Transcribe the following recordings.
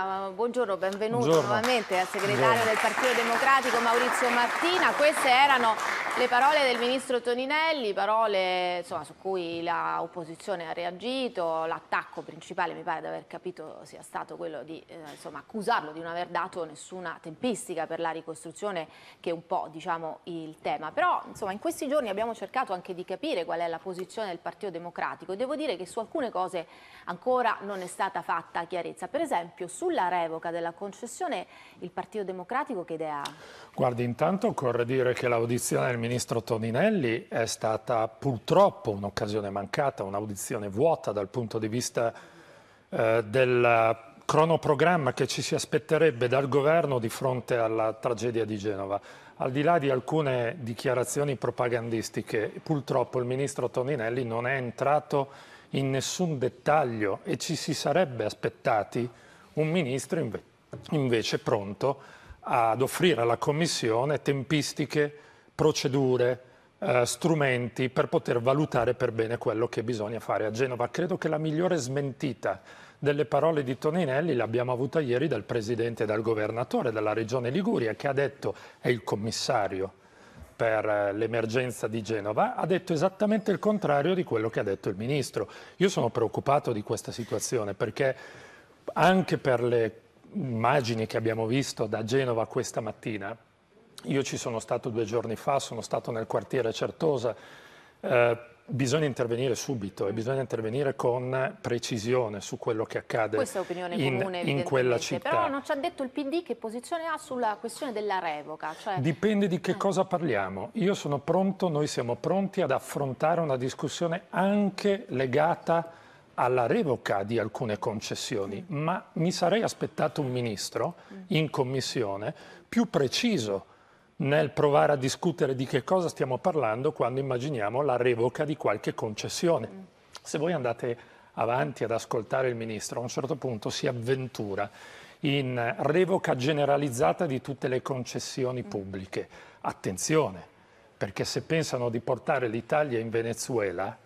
Ah, buongiorno, benvenuto Buongiorno. nuovamente al segretario Buongiorno. del Partito Democratico Maurizio Martina. Queste erano le parole del ministro Toninelli, parole insomma, su cui l'opposizione ha reagito, l'attacco principale mi pare di aver capito sia stato quello di eh, insomma, accusarlo di non aver dato nessuna tempistica per la ricostruzione che è un po' diciamo, il tema. Però insomma, in questi giorni abbiamo cercato anche di capire qual è la posizione del Partito Democratico e devo dire che su alcune cose ancora non è stata fatta chiarezza. Per esempio sulla revoca della concessione il Partito Democratico che idea ha? Guardi, intanto occorre dire che l'audizione del ministro ministro Toninelli è stata purtroppo un'occasione mancata, un'audizione vuota dal punto di vista eh, del cronoprogramma che ci si aspetterebbe dal governo di fronte alla tragedia di Genova. Al di là di alcune dichiarazioni propagandistiche, purtroppo il ministro Toninelli non è entrato in nessun dettaglio e ci si sarebbe aspettati un ministro invece pronto ad offrire alla Commissione tempistiche procedure, eh, strumenti per poter valutare per bene quello che bisogna fare a Genova. Credo che la migliore smentita delle parole di Toninelli l'abbiamo avuta ieri dal Presidente e dal Governatore della Regione Liguria che ha detto è il commissario per eh, l'emergenza di Genova, ha detto esattamente il contrario di quello che ha detto il Ministro. Io sono preoccupato di questa situazione perché anche per le immagini che abbiamo visto da Genova questa mattina, io ci sono stato due giorni fa, sono stato nel quartiere Certosa. Eh, bisogna intervenire subito e bisogna intervenire con precisione su quello che accade in, comune, in, quella città. Però non ci ha detto il PD che posizione ha sulla questione della revoca. Cioè... Dipende di che eh. cosa parliamo. Io sono pronto, noi siamo pronti ad affrontare una discussione anche legata alla revoca di alcune concessioni, mm. ma mi sarei aspettato un ministro mm. in commissione più preciso nel provare a discutere di che cosa stiamo parlando quando immaginiamo la revoca di qualche concessione. Se voi andate avanti ad ascoltare il ministro, a un certo punto si avventura in revoca generalizzata di tutte le concessioni mm. pubbliche. Attenzione, perché se pensano di portare l'Italia in Venezuela,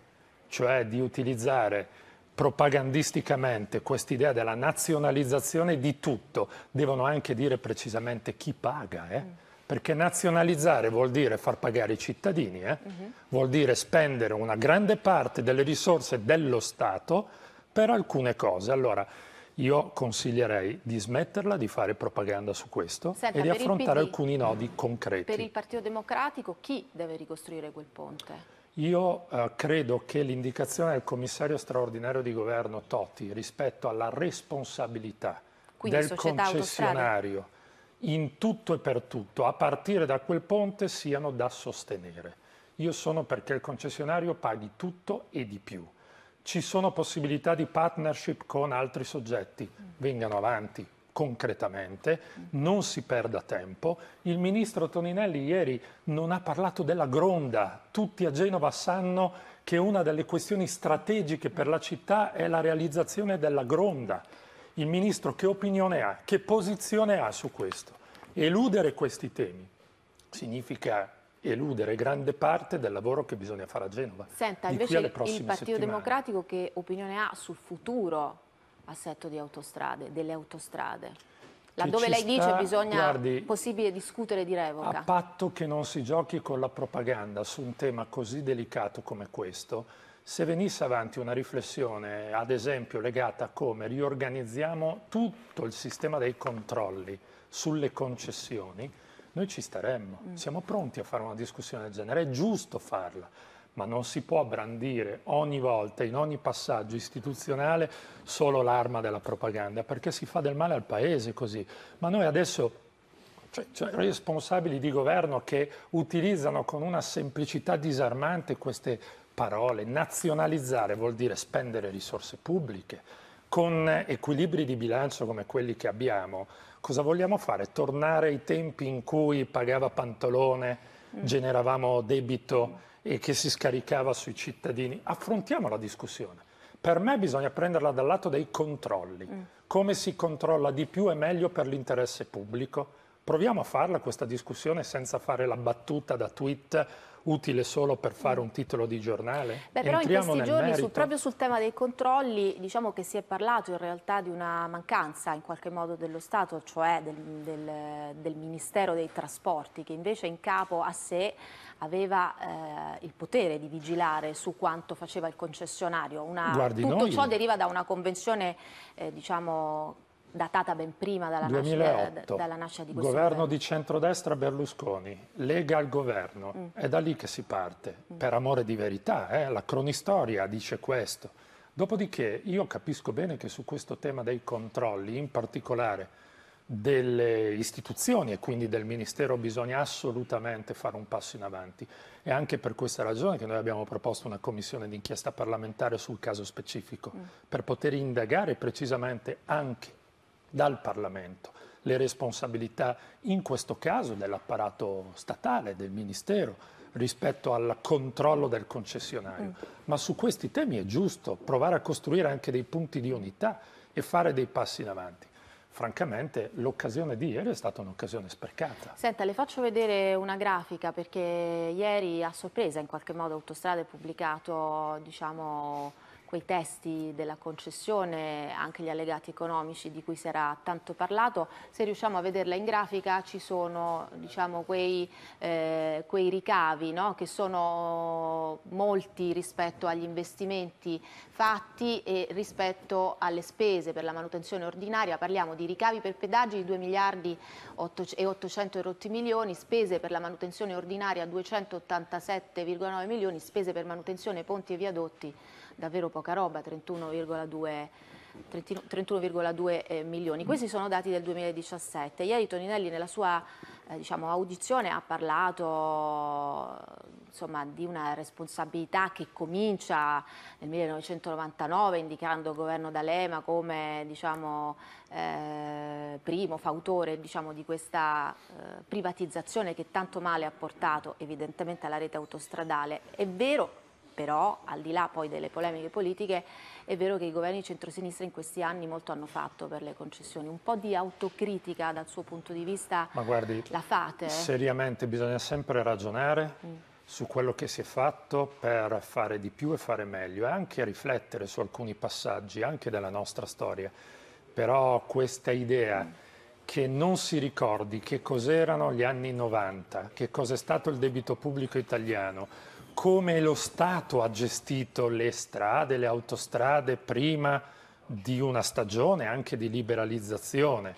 cioè di utilizzare propagandisticamente quest'idea della nazionalizzazione di tutto, devono anche dire precisamente chi paga. Eh? Mm perché nazionalizzare vuol dire far pagare i cittadini, eh? uh-huh. vuol dire spendere una grande parte delle risorse dello Stato per alcune cose. Allora, io consiglierei di smetterla di fare propaganda su questo Senta, e di affrontare PD, alcuni nodi concreti. Per il Partito Democratico chi deve ricostruire quel ponte? Io eh, credo che l'indicazione del commissario straordinario di governo Toti rispetto alla responsabilità Quindi del concessionario in tutto e per tutto, a partire da quel ponte, siano da sostenere. Io sono perché il concessionario paghi tutto e di più. Ci sono possibilità di partnership con altri soggetti, vengano avanti concretamente, non si perda tempo. Il ministro Toninelli ieri non ha parlato della gronda, tutti a Genova sanno che una delle questioni strategiche per la città è la realizzazione della gronda il Ministro che opinione ha, che posizione ha su questo. Eludere questi temi significa eludere grande parte del lavoro che bisogna fare a Genova. Senta, invece il Partito settimane. Democratico che opinione ha sul futuro assetto di autostrade, delle autostrade? Laddove lei sta, dice bisogna guardi, possibile discutere di revoca. A patto che non si giochi con la propaganda su un tema così delicato come questo, se venisse avanti una riflessione, ad esempio, legata a come riorganizziamo tutto il sistema dei controlli sulle concessioni, noi ci staremmo. Mm. Siamo pronti a fare una discussione del genere, è giusto farla, ma non si può brandire ogni volta, in ogni passaggio istituzionale, solo l'arma della propaganda, perché si fa del male al Paese così. Ma noi adesso cioè, cioè, responsabili di governo che utilizzano con una semplicità disarmante queste parole, nazionalizzare vuol dire spendere risorse pubbliche, con equilibri di bilancio come quelli che abbiamo, cosa vogliamo fare? Tornare ai tempi in cui pagava Pantolone, mm. generavamo debito mm. e che si scaricava sui cittadini? Affrontiamo la discussione. Per me bisogna prenderla dal lato dei controlli. Mm. Come si controlla di più e meglio per l'interesse pubblico? Proviamo a farla questa discussione senza fare la battuta da tweet utile solo per fare un titolo di giornale? Beh, però Entriamo in questi giorni su, proprio sul tema dei controlli diciamo che si è parlato in realtà di una mancanza in qualche modo dello Stato, cioè del, del, del Ministero dei Trasporti che invece in capo a sé aveva eh, il potere di vigilare su quanto faceva il concessionario. Una, tutto noi... ciò deriva da una convenzione eh, diciamo datata ben prima dalla, 2008, nascita, dalla nascita di questo governo. governo di centrodestra Berlusconi, Lega al governo, mm. è da lì che si parte, mm. per amore di verità, eh? la cronistoria dice questo. Dopodiché io capisco bene che su questo tema dei controlli, in particolare delle istituzioni e quindi del Ministero bisogna assolutamente fare un passo in avanti. È anche per questa ragione che noi abbiamo proposto una commissione d'inchiesta parlamentare sul caso specifico, mm. per poter indagare precisamente anche dal Parlamento. Le responsabilità in questo caso dell'apparato statale, del Ministero, rispetto al controllo del concessionario. Mm. Ma su questi temi è giusto provare a costruire anche dei punti di unità e fare dei passi in avanti. Francamente l'occasione di ieri è stata un'occasione sprecata. Senta, le faccio vedere una grafica perché ieri a sorpresa in qualche modo Autostrada ha pubblicato diciamo, quei testi della concessione, anche gli allegati economici di cui si era tanto parlato, se riusciamo a vederla in grafica ci sono diciamo, quei, eh, quei, ricavi no? che sono molti rispetto agli investimenti fatti e rispetto alle spese per la manutenzione ordinaria, parliamo di ricavi per pedaggi di 2 miliardi e 800 erotti milioni, spese per la manutenzione ordinaria 287,9 milioni, spese per manutenzione ponti e viadotti davvero poca roba, 31,2 31,2 eh, milioni. Questi sono dati del 2017. Ieri Toninelli nella sua eh, diciamo, audizione ha parlato insomma, di una responsabilità che comincia nel 1999 indicando il governo D'Alema come diciamo, eh, primo fautore diciamo, di questa eh, privatizzazione che tanto male ha portato evidentemente alla rete autostradale. È vero però al di là poi delle polemiche politiche è vero che i governi di centrosinistra in questi anni molto hanno fatto per le concessioni, un po' di autocritica dal suo punto di vista Ma guardi, la fate. Seriamente bisogna sempre ragionare mm. su quello che si è fatto per fare di più e fare meglio e anche riflettere su alcuni passaggi anche della nostra storia, però questa idea... Mm che non si ricordi che cos'erano gli anni 90, che cos'è stato il debito pubblico italiano, come lo Stato ha gestito le strade, le autostrade prima di una stagione anche di liberalizzazione,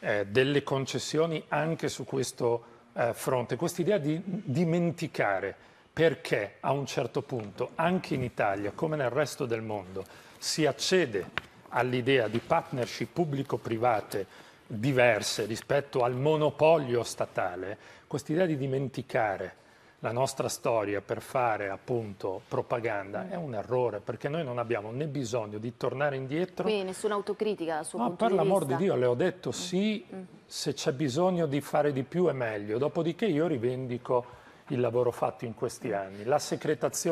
eh, delle concessioni anche su questo eh, fronte. Quest'idea di dimenticare perché a un certo punto, anche in Italia come nel resto del mondo, si accede all'idea di partnership pubblico-private diverse rispetto al monopolio statale, quest'idea di dimenticare la nostra storia per fare appunto propaganda è un errore perché noi non abbiamo né bisogno di tornare indietro. Quindi nessuna autocritica dal suo punto per l'amor di Dio le ho detto mm. sì, mm. se c'è bisogno di fare di più è meglio, dopodiché io rivendico il lavoro fatto in questi mm. anni. La,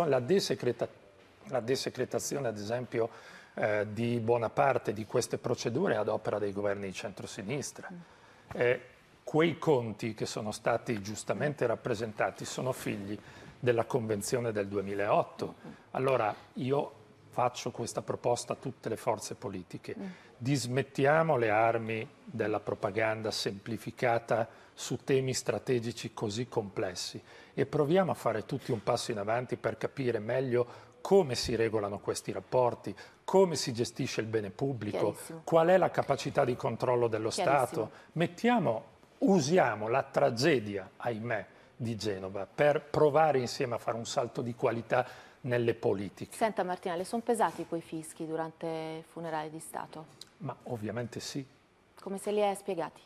la, desecreta la desecretazione ad esempio eh, di buona parte di queste procedure ad opera dei governi di centrosinistra. Mm. Eh, quei conti che sono stati giustamente rappresentati sono figli della Convenzione del 2008. Allora io faccio questa proposta a tutte le forze politiche. Mm. Dismettiamo le armi della propaganda semplificata su temi strategici così complessi e proviamo a fare tutti un passo in avanti per capire meglio come si regolano questi rapporti, come si gestisce il bene pubblico, qual è la capacità di controllo dello Stato. Mettiamo usiamo la tragedia, ahimè, di Genova per provare insieme a fare un salto di qualità nelle politiche. Senta Martina, le sono pesati quei fischi durante il funerale di Stato? Ma ovviamente sì. Come se li hai spiegati?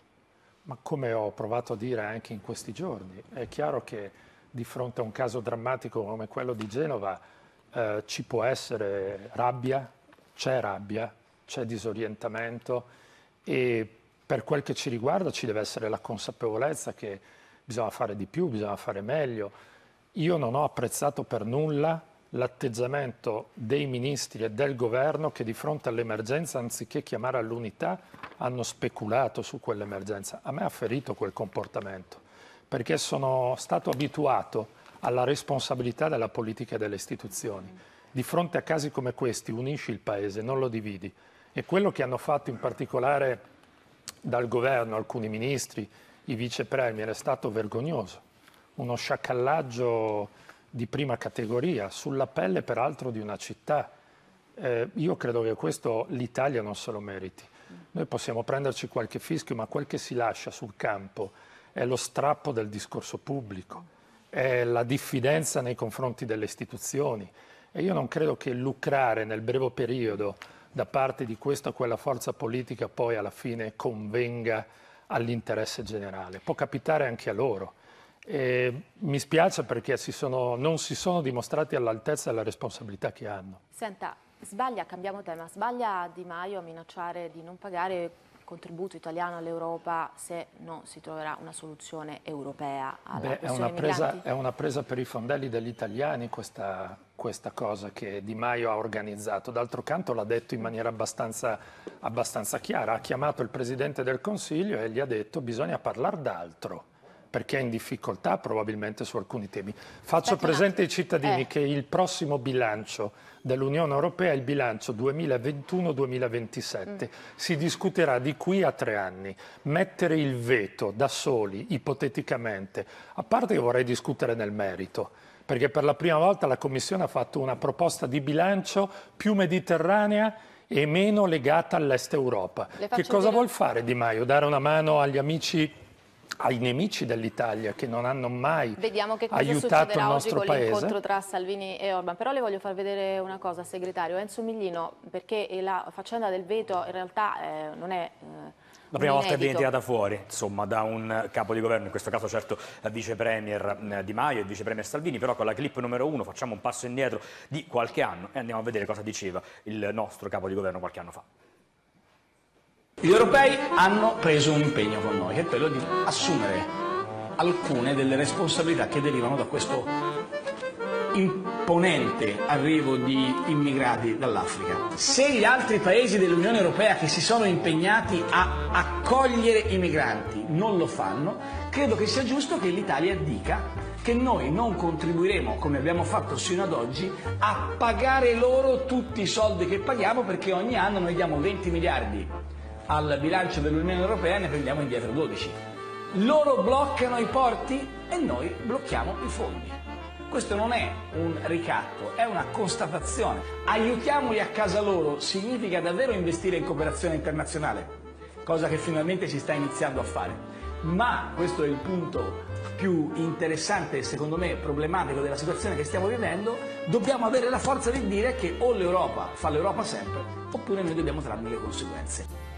Ma come ho provato a dire anche in questi giorni, è chiaro che di fronte a un caso drammatico come quello di Genova eh, ci può essere rabbia, c'è rabbia, c'è disorientamento e per quel che ci riguarda ci deve essere la consapevolezza che bisogna fare di più, bisogna fare meglio. Io non ho apprezzato per nulla l'atteggiamento dei ministri e del governo che di fronte all'emergenza, anziché chiamare all'unità, hanno speculato su quell'emergenza. A me ha ferito quel comportamento, perché sono stato abituato alla responsabilità della politica e delle istituzioni. Di fronte a casi come questi unisci il Paese, non lo dividi. E quello che hanno fatto in particolare dal governo, alcuni ministri, i vice è stato vergognoso, uno sciacallaggio di prima categoria, sulla pelle peraltro di una città. Eh, io credo che questo l'Italia non se lo meriti. Noi possiamo prenderci qualche fischio, ma quel che si lascia sul campo è lo strappo del discorso pubblico, è la diffidenza nei confronti delle istituzioni. E io non credo che lucrare nel breve periodo da parte di questa o quella forza politica poi alla fine convenga all'interesse generale. Può capitare anche a loro. E mi spiace perché si sono, non si sono dimostrati all'altezza della responsabilità che hanno. Senta, sbaglia, cambiamo tema, sbaglia Di Maio a minacciare di non pagare contributo italiano all'Europa se non si troverà una soluzione europea alla Beh, è una, presa, è una presa per i fondelli degli italiani questa, questa cosa che Di Maio ha organizzato. D'altro canto l'ha detto in maniera abbastanza, abbastanza chiara, ha chiamato il Presidente del Consiglio e gli ha detto bisogna parlare d'altro perché è in difficoltà probabilmente su alcuni temi. Faccio Aspetta presente ai cittadini eh. che il prossimo bilancio dell'Unione Europea è il bilancio 2021-2027. Mm. Si discuterà di qui a tre anni. Mettere il veto da soli, ipoteticamente, a parte che vorrei discutere nel merito, perché per la prima volta la Commissione ha fatto una proposta di bilancio più mediterranea e meno legata all'est Europa. Che cosa dire... vuol fare Di Maio? Dare una mano agli amici ai nemici dell'Italia che non hanno mai Vediamo che cosa aiutato il oggi con l'incontro tra Salvini e Orban, però le voglio far vedere una cosa, segretario Enzo Miglino, perché la faccenda del veto in realtà eh, non è... Eh, la prima volta che viene tirata fuori, insomma, da un capo di governo, in questo caso certo vice premier eh, Di Maio e vice premier Salvini, però con la clip numero uno facciamo un passo indietro di qualche anno e andiamo a vedere cosa diceva il nostro capo di governo qualche anno fa. Gli europei hanno preso un impegno con noi, che è quello di assumere alcune delle responsabilità che derivano da questo imponente arrivo di immigrati dall'Africa. Se gli altri paesi dell'Unione Europea che si sono impegnati a accogliere i migranti non lo fanno, credo che sia giusto che l'Italia dica che noi non contribuiremo, come abbiamo fatto sino ad oggi, a pagare loro tutti i soldi che paghiamo perché ogni anno noi diamo 20 miliardi al bilancio dell'Unione Europea ne prendiamo indietro 12. Loro bloccano i porti e noi blocchiamo i fondi. Questo non è un ricatto, è una constatazione. Aiutiamoli a casa loro significa davvero investire in cooperazione internazionale, cosa che finalmente si sta iniziando a fare. Ma questo è il punto più interessante e secondo me problematico della situazione che stiamo vivendo, dobbiamo avere la forza di dire che o l'Europa fa l'Europa sempre, oppure noi dobbiamo trarne le conseguenze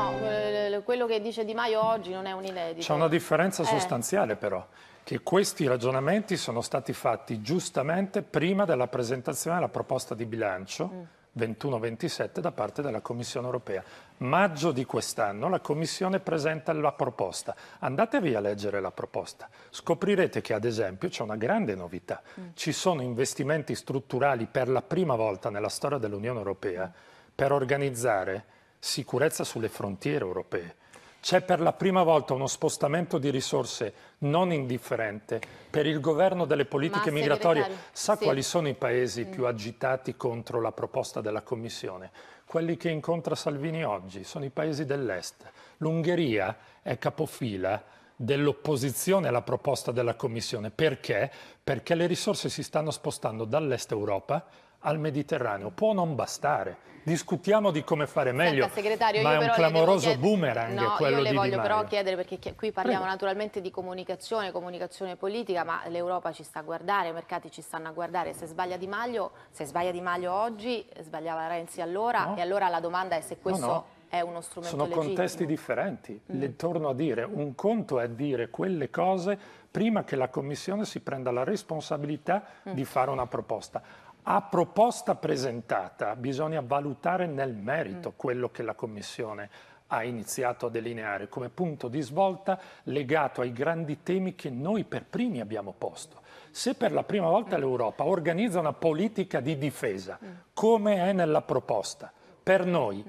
no, eh, eh, quello che dice Di Maio oggi non è un'inedita. C'è una eh. differenza sostanziale eh. però, che questi ragionamenti sono stati fatti giustamente prima della presentazione della proposta di bilancio mm. 21-27 da parte della Commissione europea. Maggio di quest'anno la Commissione presenta la proposta. Andatevi a leggere la proposta. Scoprirete che ad esempio c'è una grande novità. Mm. Ci sono investimenti strutturali per la prima volta nella storia dell'Unione europea per organizzare sicurezza sulle frontiere europee. C'è per la prima volta uno spostamento di risorse non indifferente per il governo delle politiche migratorie. Sa sì. quali sono i paesi mm. più agitati contro la proposta della Commissione? Quelli che incontra Salvini oggi sono i paesi dell'Est. L'Ungheria è capofila dell'opposizione alla proposta della Commissione. Perché? Perché le risorse si stanno spostando dall'Est Europa al Mediterraneo può non bastare. Discutiamo di come fare meglio, Senta, ma è un clamoroso chied... boomerang no, quello di Io le voglio di però chiedere, perché qui parliamo Prego. naturalmente di comunicazione, comunicazione politica, ma l'Europa ci sta a guardare, i mercati ci stanno a guardare. Se sbaglia Di Maglio, se sbaglia Di Maglio oggi, sbagliava Renzi allora, no. e allora la domanda è se questo... No, è uno strumento Sono legittimo. contesti differenti, mm. le torno a dire, un conto è dire quelle cose prima che la Commissione si prenda la responsabilità mm. di fare una proposta a proposta presentata bisogna valutare nel merito mm. quello che la Commissione ha iniziato a delineare come punto di svolta legato ai grandi temi che noi per primi abbiamo posto. Se per la prima volta mm. l'Europa organizza una politica di difesa, mm. come è nella proposta, per noi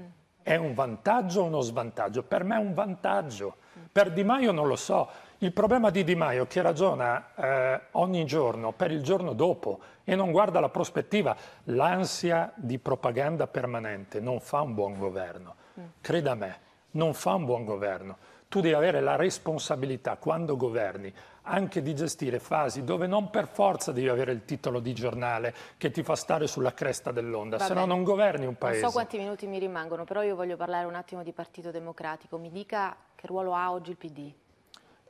è un vantaggio o uno svantaggio? Per me è un vantaggio, per Di Maio non lo so, il problema di Di Maio che ragiona eh, ogni giorno per il giorno dopo e non guarda la prospettiva, l'ansia di propaganda permanente non fa un buon governo. Mm. Creda a me, non fa un buon governo. Tu devi avere la responsabilità quando governi anche di gestire fasi dove non per forza devi avere il titolo di giornale che ti fa stare sulla cresta dell'onda, se no non governi un paese. Non so quanti minuti mi rimangono, però io voglio parlare un attimo di Partito Democratico. Mi dica che ruolo ha oggi il PD?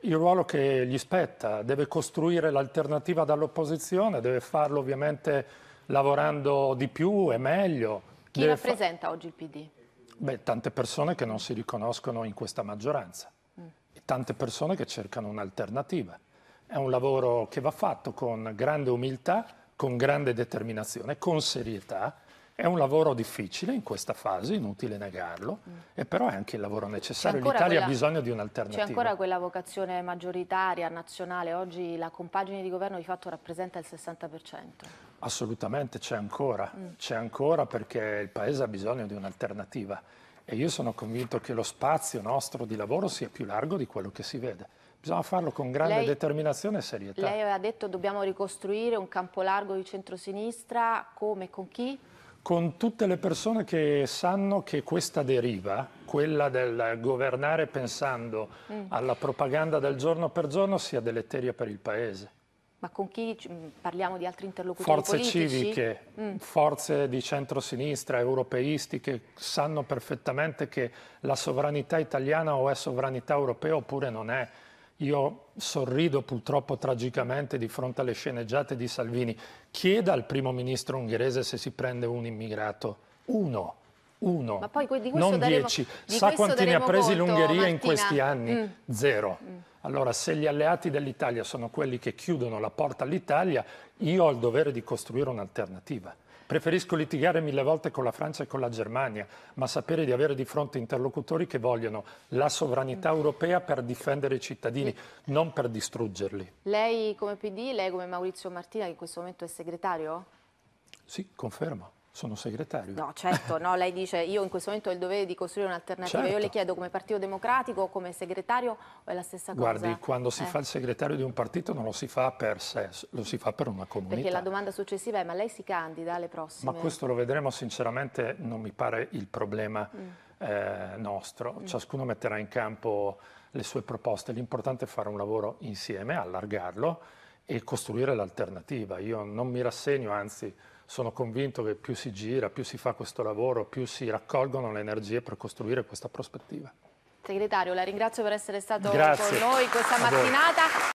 il ruolo che gli spetta, deve costruire l'alternativa dall'opposizione, deve farlo ovviamente lavorando di più e meglio. Chi deve rappresenta oggi il PD? Beh, tante persone che non si riconoscono in questa maggioranza, mm. tante persone che cercano un'alternativa. È un lavoro che va fatto con grande umiltà, con grande determinazione, con serietà è un lavoro difficile in questa fase, inutile negarlo, mm. e però è anche il lavoro necessario. L'Italia quella... ha bisogno di un'alternativa. C'è ancora quella vocazione maggioritaria, nazionale. Oggi la compagine di governo di fatto rappresenta il 60%. Assolutamente, c'è ancora. Mm. C'è ancora perché il Paese ha bisogno di un'alternativa. E io sono convinto che lo spazio nostro di lavoro sia più largo di quello che si vede. Bisogna farlo con grande lei, determinazione e serietà. Lei aveva detto che dobbiamo ricostruire un campo largo di centrosinistra, come, con chi? con tutte le persone che sanno che questa deriva, quella del governare pensando mm. alla propaganda del giorno per giorno, sia deleteria per il Paese. Ma con chi mm, parliamo di altri interlocutori forze politici? civiche, mm. forze di centrosinistra, europeisti, che sanno perfettamente che la sovranità italiana o è sovranità europea oppure non è io sorrido purtroppo tragicamente di fronte alle sceneggiate di Salvini, chieda al primo ministro ungherese se si prende un immigrato, uno, uno, Ma poi di non daremo, dieci. Di Sa quanti ne ha presi l'Ungheria in questi anni? Mm. Zero. Mm. Allora, se gli alleati dell'Italia sono quelli che chiudono la porta all'Italia, io ho il dovere di costruire un'alternativa. Preferisco litigare mille volte con la Francia e con la Germania, ma sapere di avere di fronte interlocutori che vogliono la sovranità mm. europea per difendere i cittadini, non per distruggerli. Lei come PD, lei come Maurizio Martina, che in questo momento è segretario? Sì, confermo. Sono segretario. No, certo, no, lei dice io in questo momento ho il dovere di costruire un'alternativa. Certo. Io le certo. chiedo come partito democratico, come segretario, o è la stessa cosa? Guardi, quando si eh. fa il segretario di un partito non lo si fa per sé, lo si fa per una comunità. Perché la domanda successiva è ma lei si candida alle prossime? Ma questo lo vedremo sinceramente, non mi pare il problema mm. eh, nostro. Mm. Ciascuno metterà in campo le sue proposte, l'importante è fare un lavoro insieme, allargarlo e costruire l'alternativa. Io non mi rassegno, anzi sono convinto che più si gira, più si fa questo lavoro, più si raccolgono le energie per costruire questa prospettiva. Segretario, la ringrazio per essere stato Grazie con noi questa mattinata.